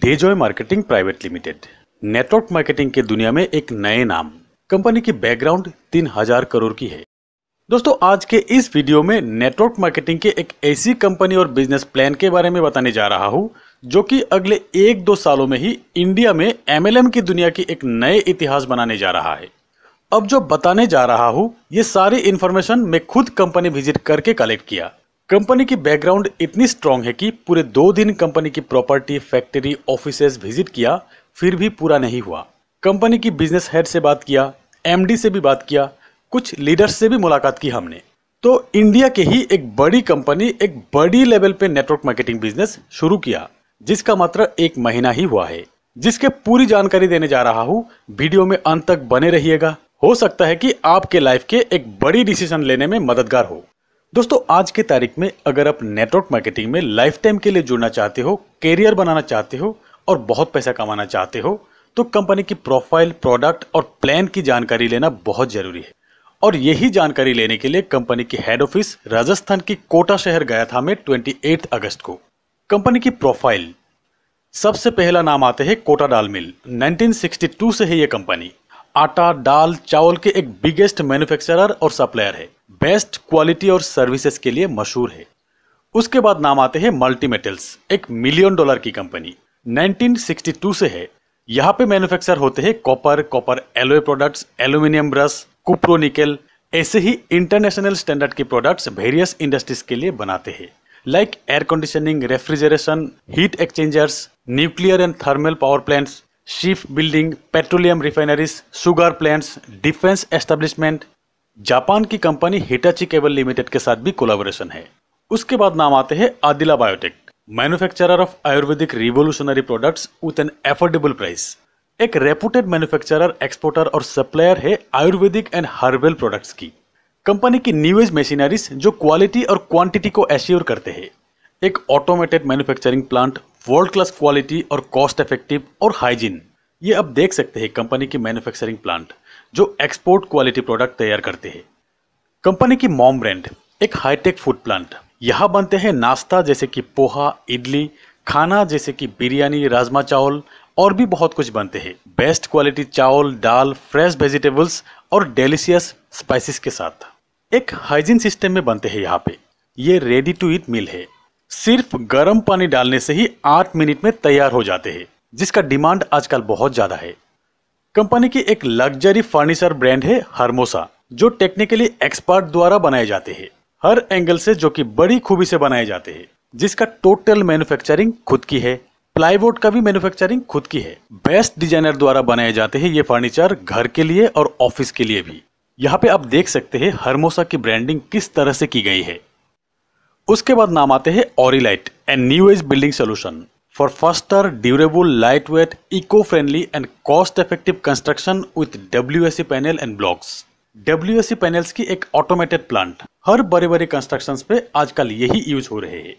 डेजॉय marketing private limited network marketing के दुनिया में एक नए नाम कंपनी की बैकग्राउंड तीन हजार करोड़ की है दोस्तों आज के इस वीडियो में नेटवर्क मार्केटिंग के एक ऐसी कंपनी और बिजनेस प्लान के बारे में बताने जा रहा हूँ जो कि अगले एक दो सालों में ही इंडिया में एमएलएम की दुनिया की एक नए इतिहास बनाने जा रहा है अब जो बताने जा रहा हूँ ये सारी इन्फॉर्मेशन मैं खुद कंपनी विजिट करके कलेक्ट किया कंपनी की बैकग्राउंड इतनी स्ट्रांग है कि पूरे दो दिन कंपनी की प्रॉपर्टी फैक्ट्री ऑफिस विजिट किया फिर भी पूरा नहीं हुआ कंपनी की बिजनेस हेड से बात किया एमडी से भी बात किया कुछ लीडर्स से भी मुलाकात की हमने तो इंडिया के ही एक बड़ी कंपनी एक बड़ी लेवल पे नेटवर्क मार्केटिंग बिजनेस शुरू किया जिसका मात्र एक महीना ही हुआ है जिसके पूरी जानकारी देने जा रहा हूँ वीडियो में अंत तक बने रहिएगा हो सकता है कि आपके लाइफ के एक बड़ी डिसीजन लेने में मददगार हो दोस्तों आज के तारीख में अगर आप नेटवर्क मार्केटिंग में लाइफ टाइम के लिए जुड़ना चाहते हो कैरियर बनाना चाहते हो और बहुत पैसा कमाना चाहते हो तो कंपनी की प्रोफाइल प्रोडक्ट और प्लान की जानकारी लेना बहुत जरूरी है और यही जानकारी लेने के लिए कंपनी की हेड ऑफिस राजस्थान की कोटा शहर गया था मैं ट्वेंटी अगस्त को कंपनी की प्रोफाइल सबसे पहला नाम आते हैं कोटा डाल मिल 1962 से है ये कंपनी आटा दाल चावल के एक बिगेस्ट मैन्युफैक्चरर और सप्लायर है बेस्ट क्वालिटी और सर्विसेज के लिए मशहूर है उसके बाद नाम आते हैं मल्टी मेटल्स एक मिलियन डॉलर की कंपनी 1962 से है यहाँ पे मैन्युफैक्चर होते हैं copper copper alloy products aluminium brass cupro ऐसे ही इंटरनेशनल स्टैंडर्ड के प्रोडक्ट्स वेरियस इंडस्ट्रीज के लिए बनाते हैं like air conditioning refrigeration heat exchangers nuclear and thermal power plants ship building petroleum refineries sugar plants defence establishment Japan की company Hitachi cable limited के साथ भी कोलाबोरेशन है उसके बाद नाम आते हैं Adila biotech manufacturer of Ayurvedic revolutionary products with an affordable price एक रेपुटेड मैन्युफैक्चरर एक्सपोर्टर और सप्लायर है आयुर्वेदिक एंड हर्बल प्रोडक्ट्स की कंपनी की न्यूएज मशीनरीज जो क्वालिटी और क्वांटिटी को एश्योर करते हैं एक automated manufacturing plant world class quality और कॉस्ट इफेक्टिव और हाइजीन ये आप देख सकते हैं कंपनी की मैन्युफैक्चरिंग प्लांट जो एक्सपोर्ट क्वालिटी प्रोडक्ट तैयार करते हैं कंपनी की मॉम ब्रांड एक हाईटेक फूड प्लांट यहाँ बनते हैं नाश्ता जैसे कि पोहा इडली खाना जैसे कि बिरयानी राजमा चावल और भी बहुत कुछ बनते हैं बेस्ट क्वालिटी चावल दाल फ्रेश वेजिटेबल्स और डेलिशियस स्पाइसेस के साथ एक हाइजीन सिस्टम में बनते हैं यहाँ पे ये रेडी टू ईट मील है सिर्फ गर्म पानी डालने से ही आठ मिनट में तैयार हो जाते हैं जिसका डिमांड आजकल बहुत ज़्यादा है कंपनी की एक लग्जरी फर्नीचर ब्रांड है हरमोसा जो टेक्निकली एक्सपर्ट द्वारा बनाए जाते हैं हर एंगल से जो कि बड़ी खूबी से बनाए जाते हैं जिसका टोटल मैन्युफैक्चरिंग खुद की है प्लाईवुड का भी मैन्युफैक्चरिंग खुद की है बेस्ट डिजाइनर द्वारा बनाए जाते हैं ये फर्नीचर घर के लिए और ऑफिस के लिए भी यहाँ पे आप देख सकते हैं हरमोसा की ब्रांडिंग किस तरह से की गई है उसके बाद नाम आते हैं Aurilite and new age building solution for faster, durable, lightweight, eco-friendly and cost-effective construction with WSC panel and blocks. WSC panels की एक ऑटोमेटेड प्लांट हर बड़े बड़े कंस्ट्रक्शन पे आजकल यही यूज हो रहे हैं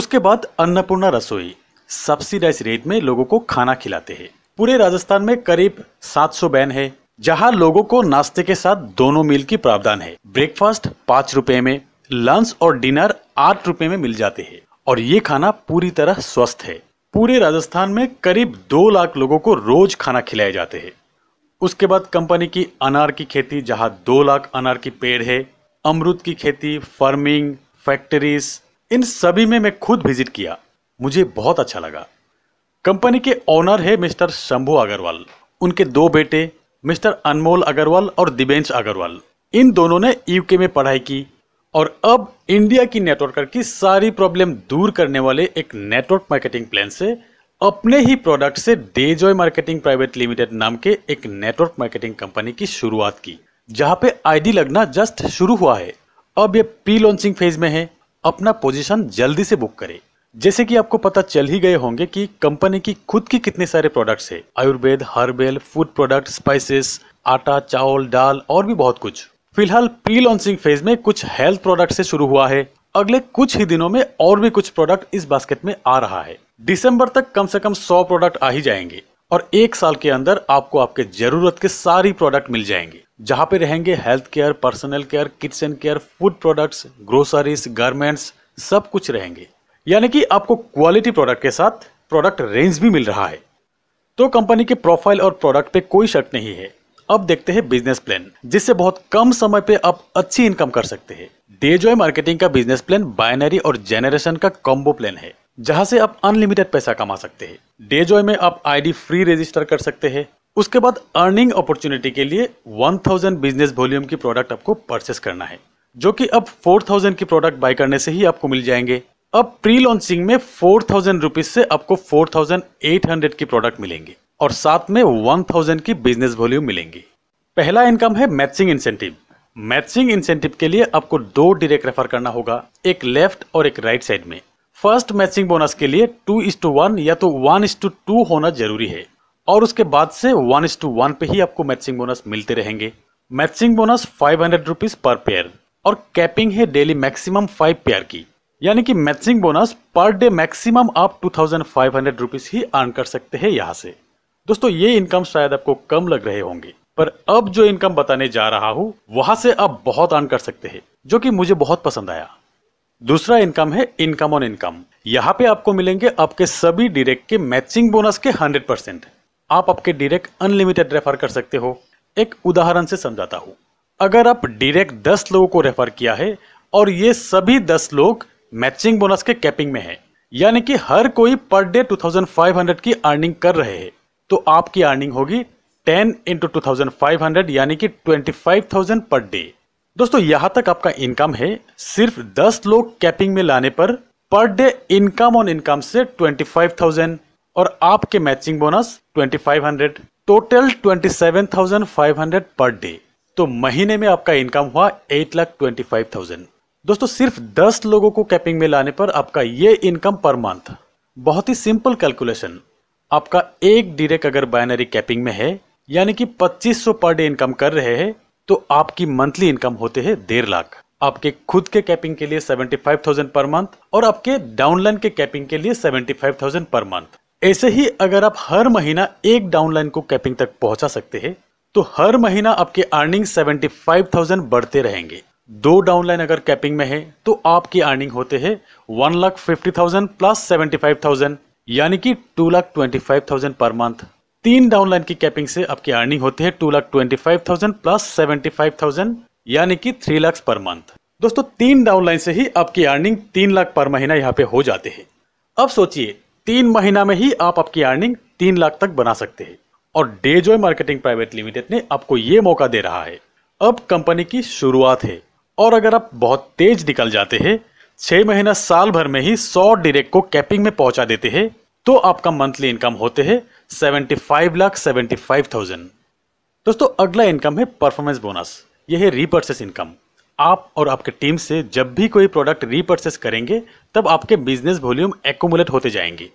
उसके बाद अन्नपूर्णा रसोई सब्सिडाइज रेट में लोगों को खाना खिलाते हैं पूरे राजस्थान में करीब 700 बैन है जहां लोगों को नाश्ते के साथ दोनों मील की प्रावधान है ब्रेकफास्ट पाँच रुपए में लंच और डिनर आठ रुपए में मिल जाते हैं और ये खाना पूरी तरह स्वस्थ है पूरे राजस्थान में करीब दो लाख लोगों को रोज खाना खिलाए जाते हैं उसके बाद कंपनी की अनार की खेती जहां दो लाख अनार की पेड़ है अमरुद की खेती फार्मिंग फैक्ट्रीज इन सभी में मैं खुद विजिट किया मुझे बहुत अच्छा लगा कंपनी के ओनर है मिस्टर शंभु अग्रवाल उनके दो बेटे मिस्टर अनमोल अग्रवाल और दिवेंश अग्रवाल इन दोनों ने यूके में पढ़ाई की और अब इंडिया की नेटवर्कर की सारी प्रॉब्लम दूर करने वाले एक नेटवर्क मार्केटिंग प्लान से अपने ही प्रोडक्ट से Dejoy marketing private limited नाम के एक नेटवर्क मार्केटिंग कंपनी की शुरुआत की जहां पे आईडी लगना जस्ट शुरू हुआ है अब ये प्री लॉन्चिंग फेज में है अपना पोजीशन जल्दी से बुक करें जैसे कि आपको पता चल ही गए होंगे कि कंपनी की खुद की कितने सारे प्रोडक्ट्स है Ayurveda herbal food product spices आटा चावल दाल और भी बहुत कुछ फिलहाल प्री लॉन्चिंग फेज में कुछ हेल्थ प्रोडक्ट से शुरू हुआ है अगले कुछ ही दिनों में और भी कुछ प्रोडक्ट इस बास्केट में आ रहा है दिसंबर तक कम से कम 100 प्रोडक्ट आ ही जाएंगे और एक साल के अंदर आपको आपके जरूरत के सारी प्रोडक्ट मिल जाएंगे जहाँ पे रहेंगे health care personal care kitchen care food products groceries garments सब कुछ रहेंगे यानी कि आपको क्वालिटी प्रोडक्ट के साथ प्रोडक्ट रेंज भी मिल रहा है तो कंपनी के प्रोफाइल और प्रोडक्ट पे कोई शक नहीं है अब देखते हैं बिजनेस प्लान जिससे बहुत कम समय पे आप अच्छी इनकम कर सकते हैं डेजॉय मार्केटिंग का बिजनेस प्लान बाइनरी और जेनरेशन का कॉम्बो प्लान है जहां से आप अनलिमिटेड पैसा कमा सकते हैं डेजॉय में आप आईडी फ्री रजिस्टर कर सकते हैं उसके बाद अर्निंग अपॉर्चुनिटी के लिए 1000 बिजनेस वॉल्यूम की प्रोडक्ट आपको परचेस करना है जो कि अब 4000 की प्रोडक्ट बाय करने से ही आपको मिल जाएंगे अब प्री लॉन्चिंग में फोर थाउजेंड से आपको 4800 की प्रोडक्ट मिलेंगे और साथ में 1000 की बिजनेस वॉल्यूम मिलेंगी पहला इनकम है मैचिंग इंसेंटिव मैचिंग इंसेंटिव के लिए आपको दो डिरेक्ट रेफर करना होगा एक लेफ्ट और एक राइट साइड में फर्स्ट मैचिंग बोनस के लिए टू इज टू वन या तो वन इज टू टू होना जरूरी है और उसके बाद से वन इज टू वन पे ही आपको मैचिंग बोनस मिलते रहेंगे matching bonus five hundred rupees per pair और कैपिंग है डेली मैक्सिमम फाइव पेयर की यानी कि matching bonus per day maximum आप two thousand five hundred rupees ही अर्न कर सकते हैं यहाँ से दोस्तों ये इनकम शायद आपको कम लग रहे होंगे पर अब जो इनकम बताने जा रहा हूँ वहां से आप बहुत अर्न कर सकते हैं जो कि मुझे बहुत पसंद आया दूसरा इनकम है इनकम ऑन इनकम यहाँ पे आपको मिलेंगे आपके सभी डायरेक्ट के मैचिंग बोनस के 100 परसेंट आप आपके डायरेक्ट अनलिमिटेड रेफर कर सकते हो एक उदाहरण से समझाता हूँ अगर आप डायरेक्ट 10 लोगों को रेफर किया है और ये सभी 10 लोग मैचिंग बोनस के कैपिंग में है यानी कि हर कोई पर डे टू की अर्निंग कर रहे हैं तो आपकी अर्निंग होगी ten into two thousand five hundred यानी कि twenty five thousand per day दोस्तों यहां तक आपका इनकम है सिर्फ दस लोग कैपिंग में लाने पर per day income on income से ट्वेंटी फाइव थाउजेंड और आपके matching bonus twenty five hundred total twenty seven thousand five hundred per day तो महीने में आपका इनकम हुआ eight lakh twenty five thousand दोस्तों सिर्फ दस लोगों को कैपिंग में लाने पर आपका ये इनकम पर मंथ बहुत ही सिंपल कैलकुलेशन आपका एक डिरेक्ट अगर बाइनरी कैपिंग में है यानी कि 2500 पर डे इनकम कर रहे हैं तो आपकी मंथली इनकम होते हैं डेढ़ लाख आपके खुद के कैपिंग के लिए 75,000 पर मंथ और आपके डाउनलाइन के कैपिंग के लिए 75,000 पर मंथ ऐसे ही अगर आप हर महीना एक डाउनलाइन को कैपिंग तक पहुंचा सकते हैं तो हर महीना आपके अर्निंग 75,000 बढ़ते रहेंगे दो डाउनलाइन अगर कैपिंग में है तो आपकी अर्निंग होते हैं one lakh fifty thousand plus seventy five thousand यानी कि two lakh twenty five thousand per month तीन डाउनलाइन की कैपिंग से आपकी अर्निंग होती है two lakh twenty five thousand plus seventy five thousand यानी कि थ्री लाख पर मंथ दोस्तों तीन डाउनलाइन से ही आपकी अर्निंग तीन लाख पर महीना यहाँ पे हो जाते हैं अब सोचिए तीन महीना में ही आप आपकी अर्निंग तीन लाख तक बना सकते हैं और Dejoy marketing private limited ने आपको ये मौका दे रहा है अब कंपनी की शुरुआत है और अगर आप बहुत तेज निकल जाते हैं छह महीना साल भर में ही सौ डिरेक्ट को कैपिंग में पहुंचा देते हैं तो आपका मंथली इनकम होते हैं seventy five lakh seventy five thousand दोस्तों अगला इनकम है परफॉर्मेंस बोनस यह है रीपर्चेस इनकम आप और आपके टीम से जब भी कोई प्रोडक्ट रीपर्चेस करेंगे तब आपके बिजनेस वॉल्यूम एकोमुलेट होते जाएंगे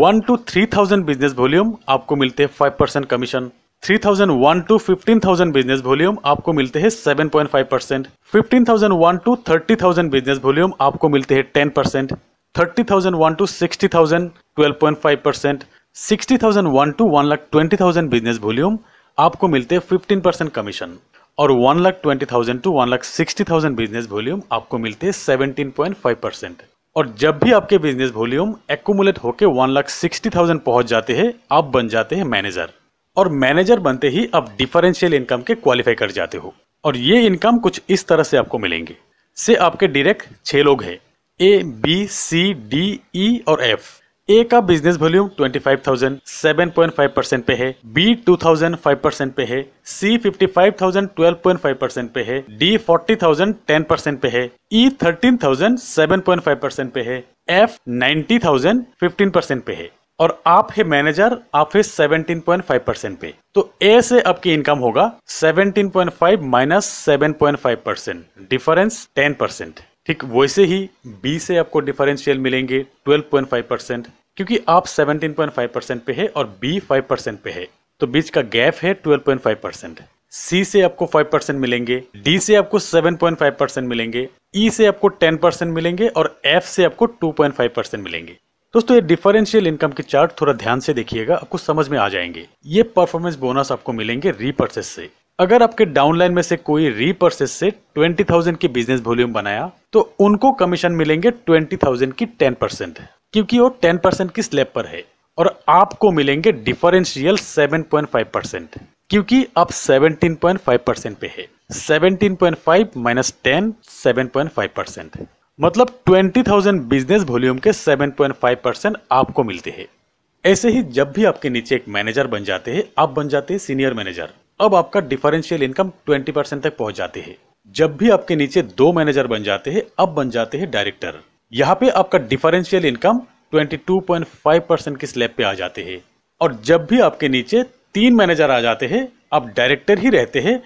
one to three thousand business volume आपको मिलते हैं five percent commission three thousand one to fifteen thousand business volume आपको मिलते हैं seven point five percent fifteen thousand one to thirty thousand business volume आपको मिलते हैं ten percent thirty thousand one to sixty thousand twelve point five percent sixty thousand one to one lakh twenty thousand business volume आपको मिलते हैं fifteen percent commission और one lakh twenty thousand to one lakh sixty thousand business volume आपको मिलते हैं seventeen point five percent और जब भी आपके बिजनेस वॉल्यूम एकुमुलेट होकर वन लाख सिक्सटी थाउजेंड पहुंच जाते हैं आप बन जाते हैं मैनेजर और मैनेजर बनते ही आप डिफरेंशियल इनकम के क्वालिफाई कर जाते हो और ये इनकम कुछ इस तरह से आपको मिलेंगे से आपके डायरेक्ट छह लोग हैं A B C D E और एफ ए का बिजनेस वॉल्यूम 25,000 7.5 परसेंट पे है बी 2,000 5 परसेंट पे है सी 55,000 12.5 परसेंट पे है डी 40,000 10 परसेंट पे है ई e, 13,000 7.5 परसेंट पे है एफ 90,000 15 परसेंट पे है और आप है मैनेजर आप है 17.5 परसेंट पे तो ए से आपकी इनकम होगा 17.5 माइनस 7.5 परसेंट डिफरेंस 10 परसेंट ठीक वैसे ही बी से आपको डिफरेंशियल मिलेंगे 12.5 परसेंट क्योंकि आप 17.5 परसेंट पे है और बी 5 परसेंट पे है तो बीच का गैप है 12.5 परसेंट सी से आपको 5 परसेंट मिलेंगे डी से आपको 7.5 परसेंट मिलेंगे ई e से आपको 10 परसेंट मिलेंगे और एफ से आपको 2.5 परसेंट मिलेंगे दोस्तों ये डिफरेंशियल इनकम के चार्ट थोड़ा ध्यान से देखिएगा आपको समझ में आ जाएंगे ये परफॉर्मेंस बोनस आपको मिलेंगे रीपर्चेस से अगर आपके डाउनलाइन में से कोई रीपर्सेस से 20,000 की बिजनेस वॉल्यूम बनाया तो उनको कमीशन मिलेंगे 20,000 की 10 परसेंट क्योंकि वो 10 परसेंट की स्लैब पर है और आपको मिलेंगे डिफरेंशियल 7.5 परसेंट क्योंकि आप 17.5 परसेंट पे है 17.5 माइनस पॉइंट फाइव परसेंट मतलब 20,000 बिजनेस वॉल्यूम के 7.5 परसेंट आपको मिलते हैं ऐसे ही जब भी आपके नीचे एक मैनेजर बन जाते हैं आप बन जाते हैं सीनियर मैनेजर अब आपका डिफरेंशियल इनकम 20 परसेंट तक पहुंच जाते हैं जब भी आपके नीचे दो मैनेजर बन जाते हैं अब बन जाते हैं डायरेक्टर यहाँ पे आपका डिफरेंशियल इनकम 22.5 परसेंट की स्लैब पे आ जाते हैं और जब भी आपके नीचे तीन मैनेजर आ जाते हैं आप डायरेक्टर ही रहते हैं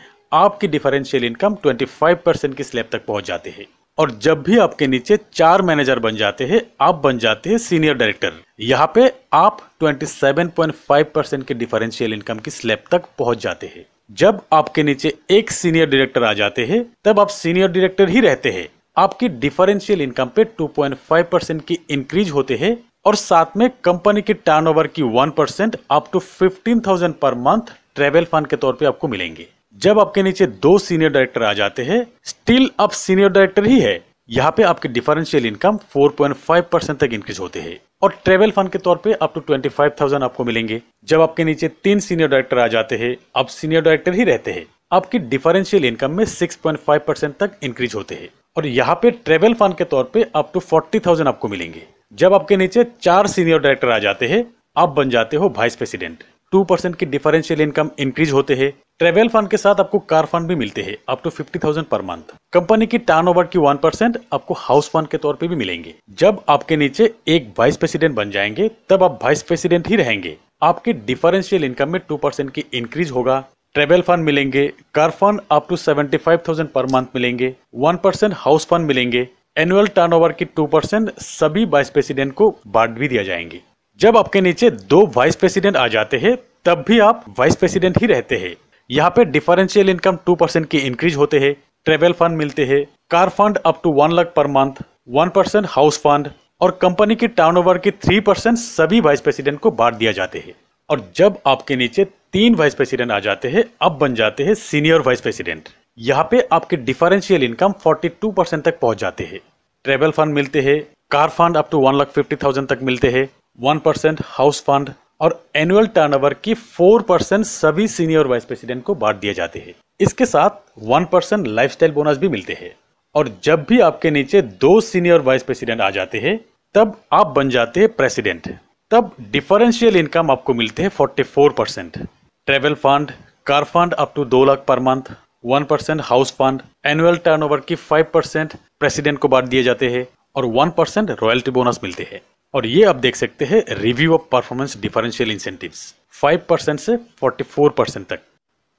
आपकी डिफरेंशियल इनकम 25 परसेंट की स्लैब तक पहुंच जाते हैं और जब भी आपके नीचे चार मैनेजर बन जाते हैं आप बन जाते हैं सीनियर डायरेक्टर यहाँ पे आप 27.5 परसेंट के डिफरेंशियल इनकम की स्लैब तक पहुंच जाते हैं जब आपके नीचे एक सीनियर डायरेक्टर आ जाते हैं तब आप सीनियर डायरेक्टर ही रहते हैं आपकी डिफरेंशियल इनकम पे 2.5 परसेंट की इंक्रीज होते हैं और साथ में कंपनी के टर्नओवर की 1 percent up to 15,000 per month travel fund के तौर पे आपको मिलेंगे जब आपके नीचे दो सीनियर डायरेक्टर आ जाते हैं स्टिल आप सीनियर डायरेक्टर ही है यहाँ पे आपके डिफरेंशियल इनकम 4.5 परसेंट तक इंक्रीज होते हैं और ट्रेवल फंड के तौर पे अप टू 25,000 आपको मिलेंगे जब आपके नीचे तीन सीनियर डायरेक्टर आ जाते हैं आप सीनियर डायरेक्टर ही रहते हैं आपकी डिफरेंशियल इनकम में 6.5 परसेंट तक इंक्रीज होते हैं और यहाँ पे ट्रेवल फंड के तौर पे अप टू 40,000 आपको मिलेंगे जब आपके नीचे चार सीनियर डायरेक्टर आ जाते हैं आप बन जाते हो वाइस प्रेसिडेंट टू परसेंट की डिफरेंशियल इनकम इंक्रीज होते हैं ट्रेवल फंड के साथ आपको कार फंड भी मिलते हैं up to fifty thousand per month company की ओवर की वन परसेंट आपको हाउस फंड के तौर पे भी मिलेंगे जब आपके नीचे एक वाइस प्रेसिडेंट बन जाएंगे तब आप वाइस प्रेसिडेंट ही रहेंगे आपके डिफरेंशियल इनकम में टू परसेंट की इंक्रीज होगा ट्रेवल फंड मिलेंगे car fund up to seventy five thousand per month मिलेंगे वन परसेंट हाउस फंड मिलेंगे एनुअल टर्न ओवर की टू परसेंट सभी वाइस प्रेसिडेंट को बांट भी दिया जाएंगे जब आपके नीचे दो वाइस प्रेसिडेंट आ जाते हैं तब भी आप वाइस प्रेसिडेंट ही रहते हैं यहाँ पे डिफरेंशियल इनकम टू परसेंट की इंक्रीज होते हैं ट्रेवल फंड मिलते हैं car fund up to one lakh per month one percent house fund और कंपनी की ओवर की थ्री परसेंट सभी वाइस प्रेसिडेंट को बांट दिया जाते हैं और जब आपके नीचे तीन वाइस प्रेसिडेंट आ जाते हैं अब बन जाते हैं सीनियर वाइस प्रेसिडेंट यहाँ पे आपके डिफरेंशियल इनकम टू परसेंट तक पहुंच जाते हैं ट्रेवल फंड मिलते हैं car fund up to one lakh fifty thousand तक मिलते हैं वन परसेंट हाउस फंड और एनुअल टर्नओवर की फोर परसेंट सभी सीनियर वाइस प्रेसिडेंट को बांट दिए जाते हैं इसके साथ वन परसेंट लाइफ बोनस भी मिलते हैं और जब भी आपके नीचे दो सीनियर वाइस प्रेसिडेंट आ जाते हैं तब आप बन जाते हैं प्रेसिडेंट तब डिफरेंशियल इनकम आपको मिलते हैं forty four percent travel fund car fund up to दो lakh per month one percent house fund annual turnover की फाइव परसेंट प्रेसिडेंट को बांट दिए जाते हैं और वन परसेंट रॉयल्टी बोनस मिलते हैं और ये आप देख सकते हैं review of performance differential incentive 5 percent से 44 परसेंट तक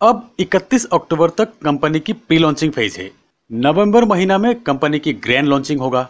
अब 31 अक्टूबर तक कंपनी की प्री लॉन्चिंग फेज है नवंबर महीना में कंपनी की ग्रैंड लॉन्चिंग होगा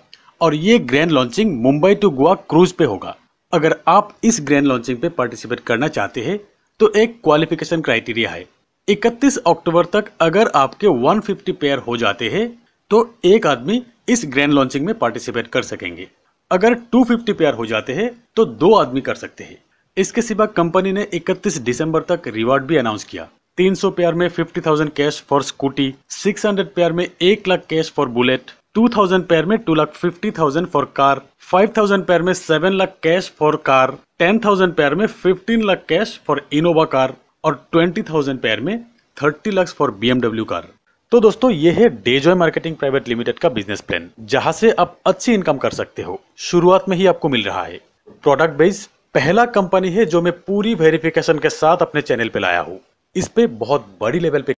और ये grand launching Mumbai to Goa cruise पे होगा अगर आप इस ग्रैंड लॉन्चिंग पे पार्टिसिपेट करना चाहते हैं तो एक क्वालिफिकेशन क्राइटेरिया है 31 अक्टूबर तक अगर आपके 150 पेयर हो जाते हैं तो एक आदमी इस ग्रैंड लॉन्चिंग में पार्टिसिपेट कर सकेंगे अगर 250 पेयर हो जाते हैं तो दो आदमी कर सकते हैं इसके सिवा कंपनी ने 31 दिसंबर तक रिवार्ड भी अनाउंस किया 300 पेयर में 50,000 कैश फॉर स्कूटी 600 पेयर में एक lakh cash for Bullet 2000 pair में two lakh fifty thousand for car 5000 pair में 7 lakh cash for car 10,000 pair में 15 lakh cash for Innova car और 20,000 पेयर में 30 लाख फॉर बीएमडब्ल्यू कार तो दोस्तों ये है डेजॉय मार्केटिंग प्राइवेट लिमिटेड का बिजनेस प्लान जहां से आप अच्छी इनकम कर सकते हो शुरुआत में ही आपको मिल रहा है प्रोडक्ट बेस पहला कंपनी है जो मैं पूरी वेरिफिकेशन के साथ अपने चैनल पे लाया हूँ इस पे बहुत बड़ी लेवल पे